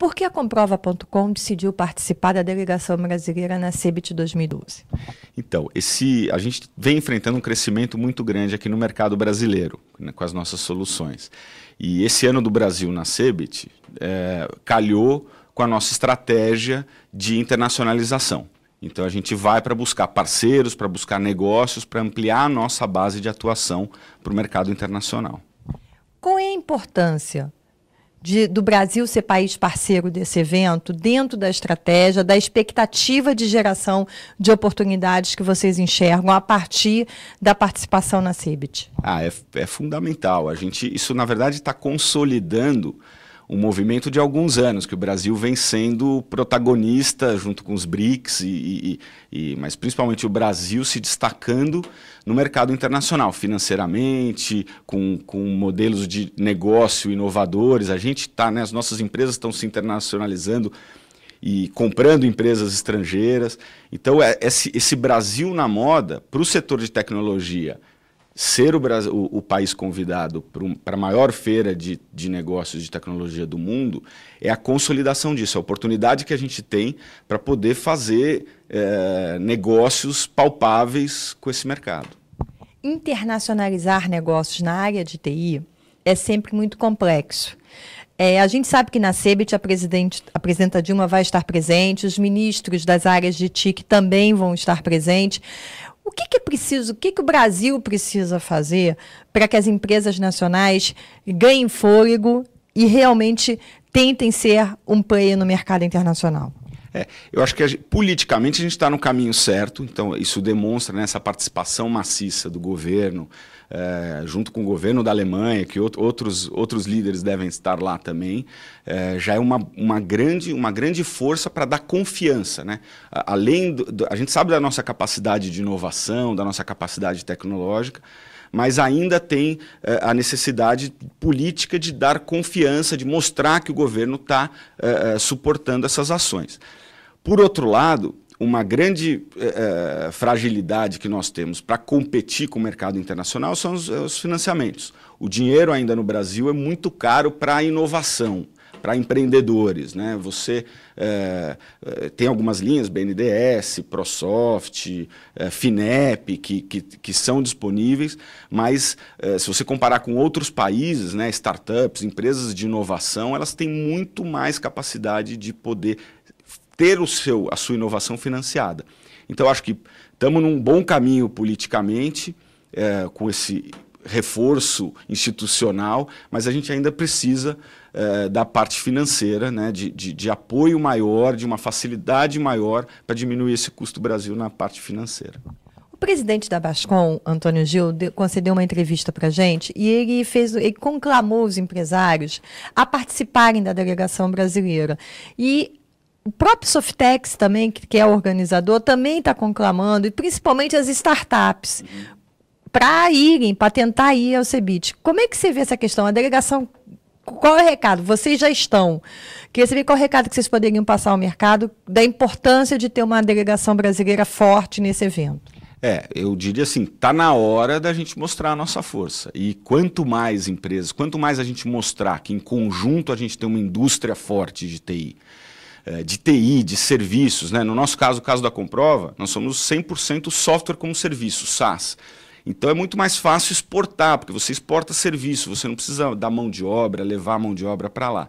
Por que a Comprova.com decidiu participar da delegação brasileira na CEBIT 2012? Então, esse, a gente vem enfrentando um crescimento muito grande aqui no mercado brasileiro, né, com as nossas soluções. E esse ano do Brasil na CEBIT é, calhou com a nossa estratégia de internacionalização. Então a gente vai para buscar parceiros, para buscar negócios, para ampliar a nossa base de atuação para o mercado internacional. Qual é a importância de, do Brasil ser país parceiro desse evento, dentro da estratégia, da expectativa de geração de oportunidades que vocês enxergam a partir da participação na CIBIT? Ah, é, é fundamental. A gente, isso, na verdade, está consolidando um movimento de alguns anos, que o Brasil vem sendo protagonista junto com os BRICS, e, e, e mas principalmente o Brasil se destacando no mercado internacional, financeiramente, com, com modelos de negócio inovadores. A gente está, né, as nossas empresas estão se internacionalizando e comprando empresas estrangeiras. Então, é, esse, esse Brasil na moda, para o setor de tecnologia ser o, Brasil, o, o país convidado para a maior feira de, de negócios de tecnologia do mundo é a consolidação disso, a oportunidade que a gente tem para poder fazer é, negócios palpáveis com esse mercado. Internacionalizar negócios na área de TI é sempre muito complexo. É, a gente sabe que na CEBIT a, presidente, a presidenta Dilma vai estar presente, os ministros das áreas de TIC também vão estar presentes. O que, que é preciso, o que, que o Brasil precisa fazer para que as empresas nacionais ganhem fôlego e realmente tentem ser um player no mercado internacional? É, eu acho que a gente, politicamente a gente está no caminho certo, então isso demonstra né, essa participação maciça do governo, é, junto com o governo da Alemanha, que outros, outros líderes devem estar lá também, é, já é uma, uma, grande, uma grande força para dar confiança. Né? Além do, do, a gente sabe da nossa capacidade de inovação, da nossa capacidade tecnológica, mas ainda tem uh, a necessidade política de dar confiança, de mostrar que o governo está uh, é, uh, é, suportando essas ações. Por outro lado, uma grande eh, eh, fragilidade que nós temos para competir com o mercado internacional são os, os, financiamentos. O dinheiro ainda no Brasil é muito caro para inovação, para empreendedores. Né? Você eh, tem algumas linhas, BNDES, ProSoft, Finep, que, que, que, são disponíveis, mas se você comparar com outros países, né, startups, empresas de inovação, elas têm muito mais capacidade de poder ter o seu, a sua inovação financiada. Então, acho que estamos num bom caminho politicamente, é, com esse reforço institucional, mas a gente ainda precisa é, da parte financeira, né, de, de, de, apoio maior, de uma facilidade maior para diminuir esse custo Brasil na parte financeira. O presidente da Bascom, Antônio Gil, concedeu uma entrevista para a gente e ele fez, ele conclamou os empresários a participarem da delegação brasileira. E o próprio Softex também, que, que é organizador, também está conclamando, e principalmente as startups, para irem, para tentar ir ao CEBIT. Como é que você vê essa questão? A delegação, qual é o recado? Vocês já estão. Queria saber qual é o recado que vocês poderiam passar ao mercado da importância de ter uma delegação brasileira forte nesse evento. É, eu diria assim, tá na hora da gente mostrar a nossa força. E quanto mais empresas, quanto mais a gente mostrar que em conjunto a gente tem uma indústria forte de TI, é, de TI, de serviços. Né? No nosso caso, o caso da Comprova, nós somos 100% software como serviço, SaaS. Então é muito mais fácil exportar, porque você exporta serviço, você não precisa dar mão de obra, levar a mão de obra para lá.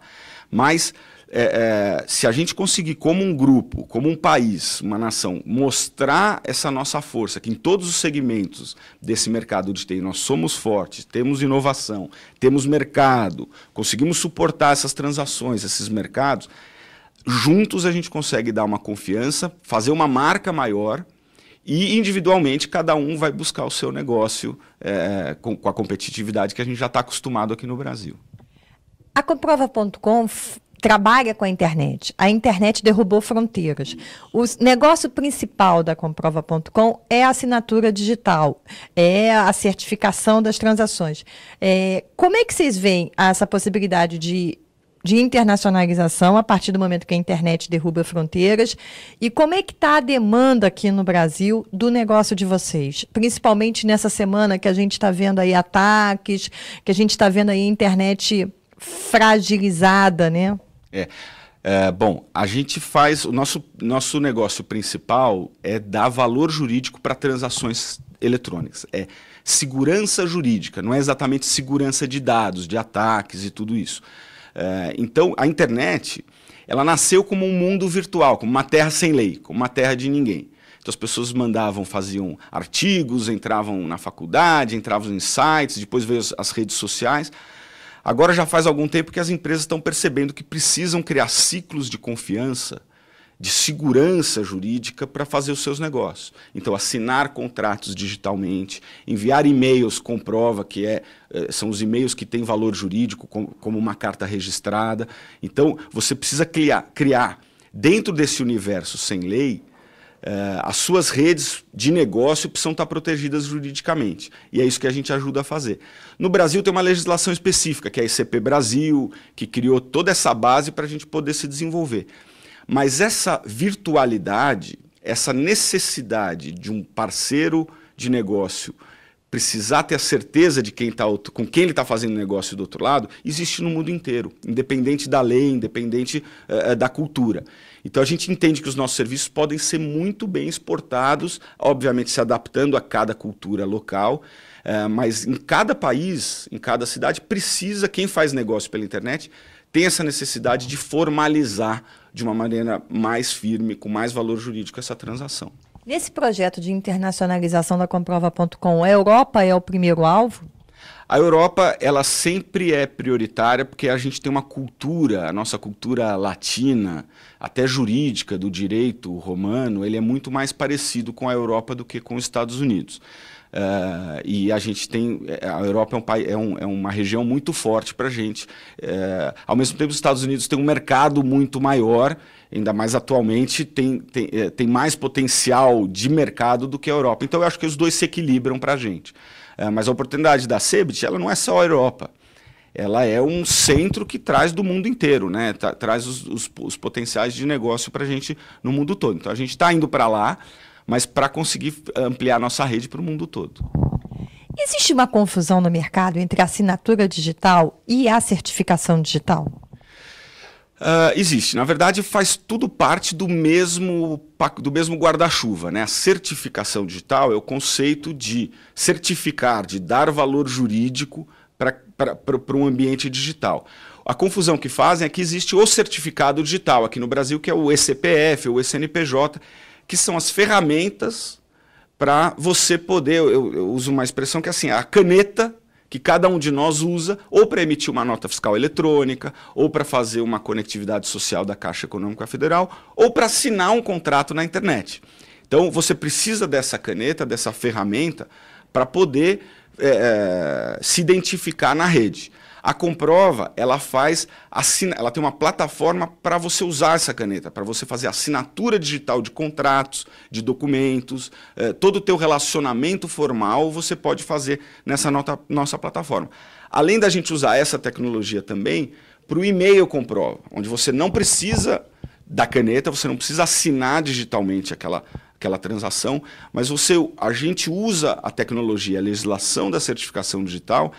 Mas é, é, se a gente conseguir, como um grupo, como um país, uma nação, mostrar essa nossa força, que em todos os segmentos desse mercado de TI nós somos fortes, temos inovação, temos mercado, conseguimos suportar essas transações, esses mercados, juntos a gente consegue dar uma confiança, fazer uma marca maior e individualmente cada um vai buscar o seu negócio é, com, com, a competitividade que a gente já está acostumado aqui no Brasil. A Comprova.com trabalha com a internet. A internet derrubou fronteiras. O negócio principal da Comprova.com é a assinatura digital, é a certificação das transações. É, como é que vocês veem essa possibilidade de de internacionalização a partir do momento que a internet derruba fronteiras. E como é que está a demanda aqui no Brasil do negócio de vocês? Principalmente nessa semana que a gente está vendo aí ataques, que a gente está vendo aí internet fragilizada, né? É. é. bom, a gente faz. O nosso, nosso negócio principal é dar valor jurídico para transações eletrônicas. É segurança jurídica, não é exatamente segurança de dados, de ataques e tudo isso. É, então, a internet, ela nasceu como um mundo virtual, como uma terra sem lei, como uma terra de ninguém. Então as pessoas mandavam, faziam artigos, entravam na faculdade, entravam em sites, depois veio as redes sociais. Agora já faz algum tempo que as empresas estão percebendo que precisam criar ciclos de confiança de segurança jurídica para fazer os seus negócios. Então, assinar contratos digitalmente, enviar e-mails com prova, que é, eh, são os e-mails que têm valor jurídico, como uma carta registrada. Então, você precisa criar, criar dentro desse universo sem lei, eh, as suas redes de negócio precisam estar tá protegidas juridicamente. E é isso que a gente ajuda a fazer. No Brasil tem uma legislação específica, que é a ICP Brasil, que criou toda essa base para a gente poder se desenvolver. Mas essa virtualidade, essa necessidade de um parceiro de negócio precisar ter a certeza de quem tá, com quem ele está fazendo negócio do outro lado, existe no mundo inteiro, independente da lei, independente uh, da cultura. Então a gente entende que os nossos serviços podem ser muito bem exportados, obviamente se adaptando a cada cultura local, uh, mas em cada país, em cada cidade, precisa, quem faz negócio pela internet, tem essa necessidade de formalizar de uma maneira mais firme, com mais valor jurídico, essa transação. Nesse projeto de internacionalização da Comprova.com, a Europa é o primeiro alvo? A Europa, ela sempre é prioritária porque a gente tem uma cultura, a nossa cultura latina, até jurídica, do direito romano, ele é muito mais parecido com a Europa do que com os Estados Unidos. Uh, e a gente tem. Eh, a Europa é, um é, um, é uma região muito forte para a gente. Uh, ao mesmo tempo, os Estados Unidos têm um mercado muito maior, ainda mais atualmente, tem, tem, tem mais potencial de mercado do que a Europa. Então, eu acho que os dois se equilibram para a gente. Uh, mas a oportunidade da CEBIT ela não é só a Europa ela é um centro que traz do mundo inteiro, né? traz os, os, os, potenciais de negócio para a gente no mundo todo. Então a gente está indo para lá mas para conseguir eh, ampliar nossa rede para o mundo todo. Existe uma confusão no mercado entre a assinatura digital e a certificação digital? Uh, existe. Na verdade, faz tudo parte do mesmo, do mesmo guarda-chuva. Né? A certificação digital é o conceito de certificar, de dar valor jurídico para um ambiente digital. A confusão que fazem é que existe o certificado digital aqui no Brasil, que é o ECPF, o ECNPJ, que são as ferramentas para você poder, eu, eu, uso uma expressão que é assim, a caneta que cada um de nós usa, ou para emitir uma nota fiscal eletrônica, ou para fazer uma conectividade social da Caixa Econômica Federal, ou para assinar um contrato na internet. Então, você precisa dessa caneta, dessa ferramenta, para poder é, se identificar na rede. A Comprova, ela faz assina, ela tem uma plataforma para você usar essa caneta, para você fazer assinatura digital de contratos, de documentos, eh, todo o teu relacionamento formal você pode fazer nessa nota, nossa plataforma. Além da gente usar essa tecnologia também para o e-mail Comprova, onde você não precisa da caneta, você não precisa assinar digitalmente aquela aquela transação, mas você a gente usa a tecnologia, a legislação da certificação digital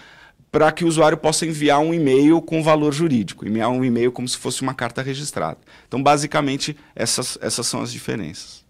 para que o usuário possa enviar um e-mail com valor jurídico, enviar um e-mail como se fosse uma carta registrada. Então, basicamente, essas, essas são as diferenças.